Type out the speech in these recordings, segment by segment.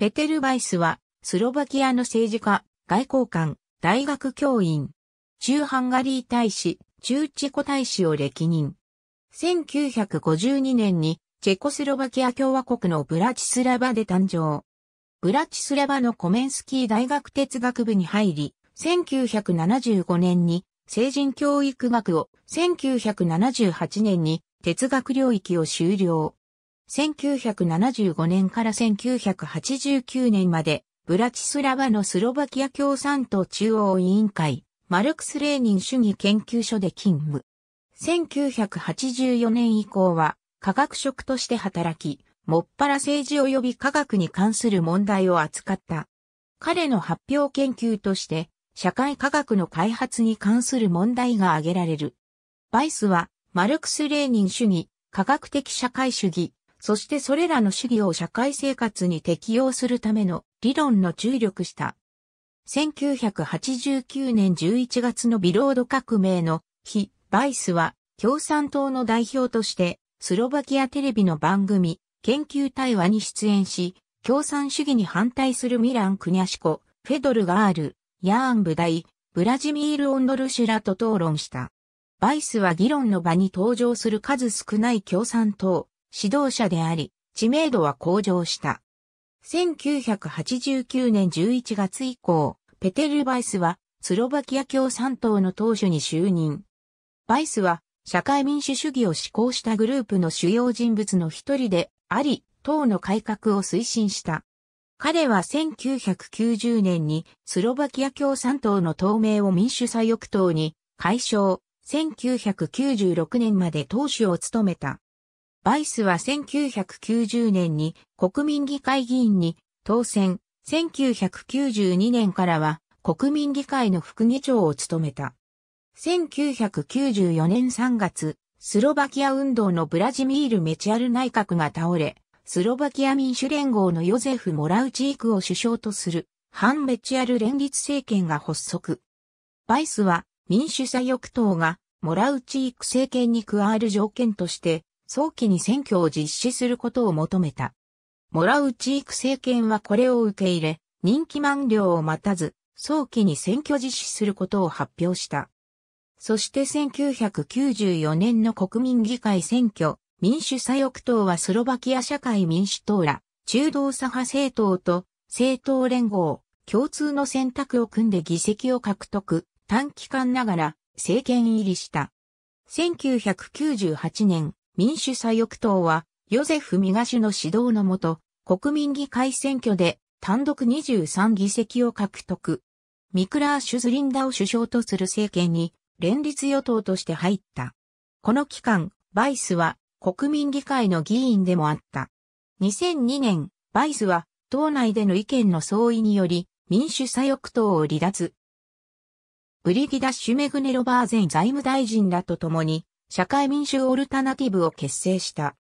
ペテル・バイスは、スロバキアの政治家、外交官、大学教員、中ハンガリー大使、中チェコ大使を歴任。1952年に、チェコスロバキア共和国のブラチスラバで誕生。ブラチスラバのコメンスキー大学哲学部に入り、1975年に成人教育学を、1978年に哲学領域を修了。1975年から1989年まで、ブラチスラバのスロバキア共産党中央委員会、マルクス・レーニン主義研究所で勤務。1984年以降は、科学職として働き、もっぱら政治及び科学に関する問題を扱った。彼の発表研究として、社会科学の開発に関する問題が挙げられる。バイスは、マルクス・レーニン主義、科学的社会主義、そしてそれらの主義を社会生活に適用するための理論の注力した。1989年11月のビロード革命の日、バイスは共産党の代表としてスロバキアテレビの番組研究対話に出演し、共産主義に反対するミラン・クニャシコ、フェドル・ガール、ヤーン・ブダイ、ブラジミール・オンドルシュラと討論した。バイスは議論の場に登場する数少ない共産党、指導者であり、知名度は向上した。1989年11月以降、ペテル・バイスは、スロバキア共産党の党首に就任。バイスは、社会民主主義を施行したグループの主要人物の一人であり、党の改革を推進した。彼は1990年にスロバキア共産党の党名を民主左翼党に解消、1996年まで党首を務めた。バイスは1990年に国民議会議員に当選、1992年からは国民議会の副議長を務めた。1994年3月、スロバキア運動のブラジミール・メチアル内閣が倒れ、スロバキア民主連合のヨゼフ・モラウチークを首相とする、反メチアル連立政権が発足。バイスは民主左翼党がモラウチーク政権に加わる条件として、早期に選挙を実施することを求めた。モラウチーク政権はこれを受け入れ、任期満了を待たず、早期に選挙実施することを発表した。そして1994年の国民議会選挙、民主左翼党はスロバキア社会民主党ら、中道左派政党と政党連合、共通の選択を組んで議席を獲得、短期間ながら政権入りした。1998年、民主左翼党は、ヨゼフ・ミガシュの指導のもと、国民議会選挙で単独23議席を獲得。ミクラー・シュズリンダを首相とする政権に、連立与党として入った。この期間、バイスは国民議会の議員でもあった。2002年、バイスは党内での意見の相違により民主左翼党を離脱。ブリギダ・シュメグネ・ロバー前財務大臣らと共に社会民主オルタナティブを結成した。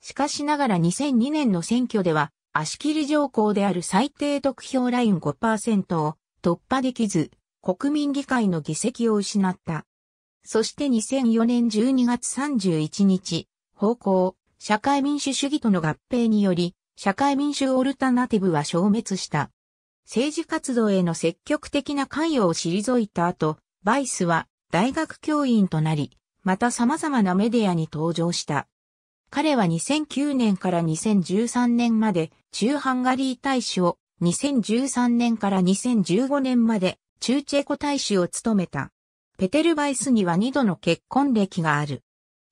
しかしながら2002年の選挙では、足切り条項である最低得票ライン5%を突破できず、国民議会の議席を失った。そして2004年12月31日、方向、社会民主主義との合併により、社会民主オルタナティブは消滅した。政治活動への積極的な関与を退いた後、バイスは大学教員となり、また様々なメディアに登場した。彼は2009年から2013年まで中ハンガリー大使を、2013年から2015年まで中チェコ大使を務めた。ペテルバイスには2度の結婚歴がある。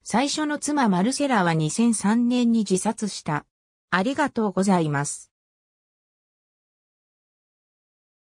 最初の妻マルセラは2003年に自殺した。ありがとうございます。